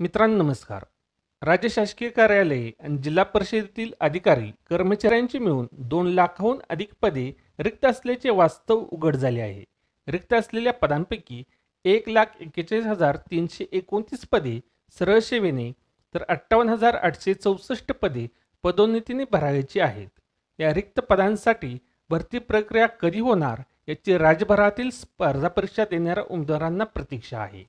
मित्रांनो नमस्कार राज्य शासकीय कार्यालये आणि जिल्हा परिषदेतील अधिकारी कर्मचाऱ्यांची मिळून दोन लाखाहून अधिक पदे रिक्त असल्याचे वास्तव उघड झाले आहे रिक्त असलेल्या पदांपैकी एक लाख एक्केचाळीस हजार तीनशे एकोणतीस पदे सरळ सेवेने तर अठ्ठावन्न हजार आठशे चौसष्ट पदे पदोन्नतीने भरायची आहेत या रिक्त पदांसाठी भरती प्रक्रिया कधी होणार याची राज्यभरातील स्पर्धा परीक्षा देणाऱ्या उमेदवारांना प्रतीक्षा आहे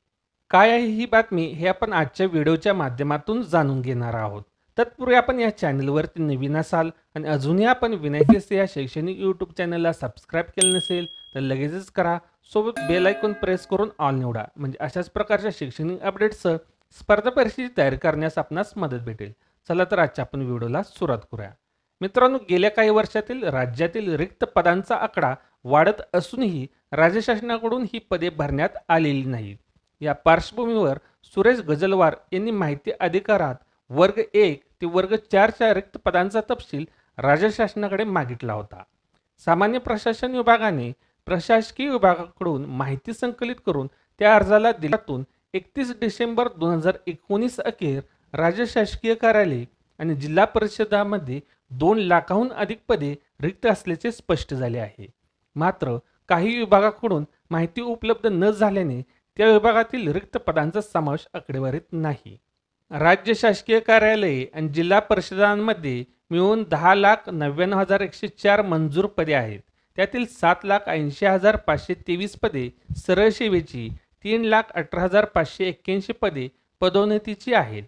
काय आहे ही बातमी हे आपण आजच्या व्हिडिओच्या माध्यमातून जाणून घेणार आहोत तत्पूर्वी आपण या चॅनलवरती नवीन असाल आणि अजूनही आपण विनायकेस या शैक्षणिक यूट्यूब चॅनलला सबस्क्राईब केलं नसेल तर लगेचच करा सोबत बेल आयकॉन प्रेस करून ऑल निवडा म्हणजे अशाच प्रकारच्या शैक्षणिक अपडेट्स स्पर्धा परीक्षेची तयारी करण्यास आपणास मदत भेटेल चला तर आजच्या आपण व्हिडिओला सुरुवात करूया मित्रांनो गेल्या काही वर्षातील राज्यातील रिक्त पदांचा आकडा वाढत असूनही राज्य शासनाकडून ही पदे भरण्यात आलेली नाहीत या पार्श्वभूमीवर सुरेश गजलवार यांनी माहिती अधिकारात वर्ग एक ते वर्ग चारच्या रिक्त पदांचा तपशील राज्य शासनाकडे मागितला होता सामान्य प्रशासन विभागाने प्रशासकीय विभागाकडून माहिती संकलित करून त्या अर्जाला दिल्यातून एकतीस डिसेंबर दोन हजार एकोणीस अखेर राज्य शासकीय कार्यालय आणि जिल्हा परिषदामध्ये दोन लाखाहून अधिक पदे रिक्त असल्याचे स्पष्ट झाले आहे मात्र काही विभागाकडून माहिती उपलब्ध न झाल्याने त्या विभागातील रिक्त पदांचा समावेश आकडेवारीत नाही राज्य शासकीय कार्यालये आणि जिल्हा परिषदांमध्ये मिळून दहा लाख नव्याण्णव हजार एकशे चार मंजूर पदे आहेत त्यातील सात लाख ऐंशी हजार पाचशे तेवीस पदे सरळ सेवेची तीन लाख अठरा हजार पाचशे एक्क्याऐंशी पदे पदोन्नतीची आहेत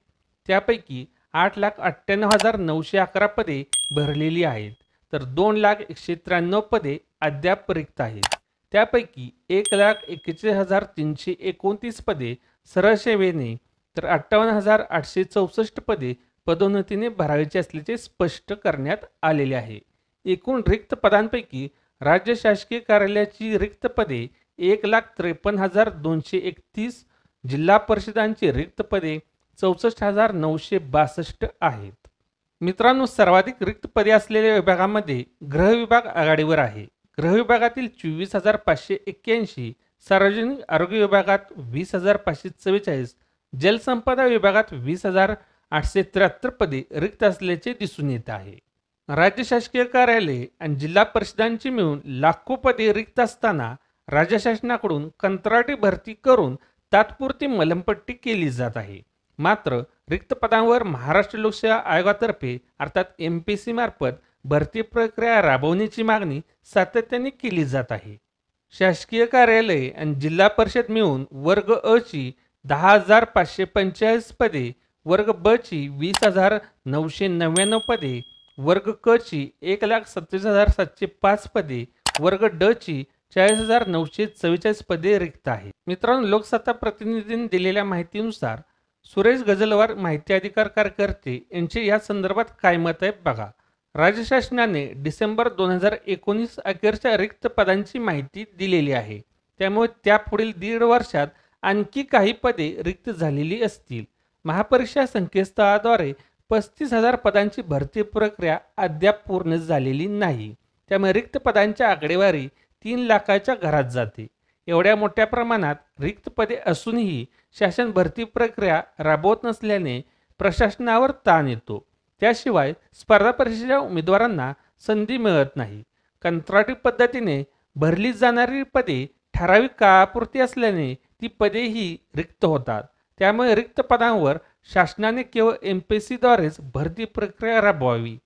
त्यापैकी आठ लाख अठ्ठ्याण्णव हजार नऊशे अकरा पदे भरलेली आहेत तर दोन लाख एकशे त्र्याण्णव पदे अद्याप रिक्त आहेत त्यापैकी एक लाख एक्केचाळीस हजार तीनशे एकोणतीस पदे सरसेवेने तर अठ्ठावन्न हजार आठशे चौसष्ट पदे पदोन्नतीने भरावीचे असल्याचे स्पष्ट करण्यात आलेले आहे एकूण रिक्त पदांपैकी राज्य शासकीय कार्यालयाची रिक्त पदे एक लाख त्रेपन्न हजार दोनशे एकतीस जिल्हा परिषदांची रिक्त पदे चौसष्ट हजार नऊशे बासष्ट आहेत मित्रांनो सर्वाधिक रिक्त पदे असलेल्या विभागामध्ये गृह विभाग आघाडीवर आहे गृह विभागातील चोवीस हजार पाचशे एक्क्याऐंशी सार्वजनिक आरोग्य विभागात वीस हजार पाचशे चव्वेचाळीस जलसंपदा विभागात वीस हजार आठशे त्र्याहत्तर पदे रिक्त असल्याचे दिसून येत आहे राज्य शासकीय कार्यालय आणि जिल्हा परिषदांची मिळून लाखो पदे रिक्त असताना राज्य शासनाकडून कंत्राटी भरती करून तात्पुरती मलमपट्टी केली जात आहे मात्र रिक्त पदांवर महाराष्ट्र लोकसेवा आयोगातर्फे अर्थात एम पी सी मार्फत भरती प्रक्रिया राबवण्याची मागणी सातत्याने केली जात आहे शासकीय कार्यालय आणि जिल्हा परिषद मिळून वर्ग अ ची दहा हजार पाचशे पंचेचाळीस पदे वर्ग ब ची वीस हजार नऊशे नव्याण्णव पदे वर्ग क ची एक लाख सत्तीस हजार सातशे पाच पदे वर्ग ड ची चाळीस हजार नऊशे चव्वेचाळीस पदे रिक्त आहेत मित्रांनो लोकसत्ता प्रतिनिधींनी दिलेल्या माहितीनुसार सुरेश गजलवार माहिती अधिकार कार्यकर्ते यांचे या संदर्भात काय मत आहे बघा राज्य शासनाने डिसेंबर दोन हजार एकोणीस अखेरच्या रिक्त पदांची माहिती दिलेली आहे त्यामुळे त्यापुढील दीड वर्षात आणखी काही पदे रिक्त झालेली असतील महापरीक्षा संकेतस्थळाद्वारे पस्तीस हजार पदांची भरती प्रक्रिया अद्याप पूर्ण झालेली नाही त्यामुळे रिक्त पदांच्या आकडेवारी तीन लाखाच्या घरात जाते एवढ्या मोठ्या प्रमाणात रिक्त पदे असूनही शासन भरती प्रक्रिया राबवत नसल्याने प्रशासनावर ताण येतो त्याशिवाय स्पर्धा परीक्षेच्या उमेदवारांना संधी मिळत नाही कंत्राटी पद्धतीने भरली जाणारी पदे ठराविक काळापुरती असल्याने ती पदेही रिक्त होतात त्यामुळे रिक्त पदांवर शासनाने केवळ एम पी सीद्वारेच भरती प्रक्रिया राबवावी